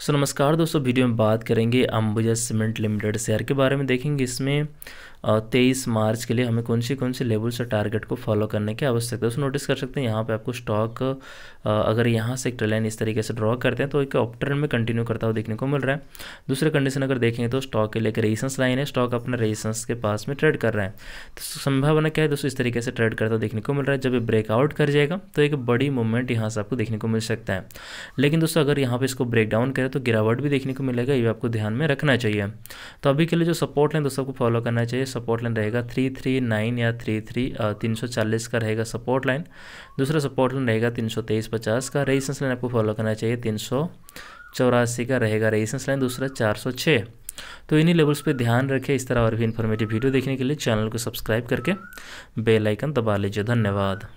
सो नमस्कार दोस्तों वीडियो में बात करेंगे अंबुजा सीमेंट लिमिटेड शेयर के बारे में देखेंगे इसमें तेईस मार्च के लिए हमें कौन सी कौन सी लेवल्स और टारगेट को फॉलो करने की आवश्यकता है उसको नोटिस कर सकते हैं यहाँ पे आपको स्टॉक अगर यहाँ से एक लाइन इस तरीके से ड्रॉ करते हैं तो एक ऑप्टर्न में कंटिन्यू करता हुआ देखने को मिल रहा है दूसरे कंडीशन अगर देखेंगे तो स्टॉक के लिए एक रेजिस्टेंस लाइन है स्टॉक अपने रेजिस्टेंस के पास में ट्रेड कर रहे हैं तो संभावना क्या है दोस्तों इस तरीके से ट्रेड करता हुआ देखने को मिल रहा है जब ये ब्रेकआउट कर जाएगा तो एक बड़ी मूवमेंट यहाँ से आपको देखने को मिल सकता है लेकिन दोस्तों अगर यहाँ पर इसको ब्रेकडाउन करें तो गिरावट भी देखने को मिलेगा ये आपको ध्यान में रखना चाहिए तो अभी के लिए जो सपोर्ट लाइन दोस्तों आपको फॉलो करना चाहिए सपोर्ट लाइन रहेगा थ्री थ्री नाइन या थ्री थ्री तीन सौ चालीस का रहेगा सपोर्ट लाइन दूसरा सपोर्ट लाइन रहेगा तीन सौ तेईस पचास का रेजिस्टेंस लाइन आपको फॉलो करना चाहिए तीन सौ चौरासी का रहेगा रेजिस्टेंस लाइन दूसरा चार सौ छः तो इन्हीं लेवल्स पे ध्यान रखें इस तरह और भी इन्फॉर्मेटिव वीडियो देखने के लिए चैनल को सब्सक्राइब करके बेलाइकन दबा लीजिए धन्यवाद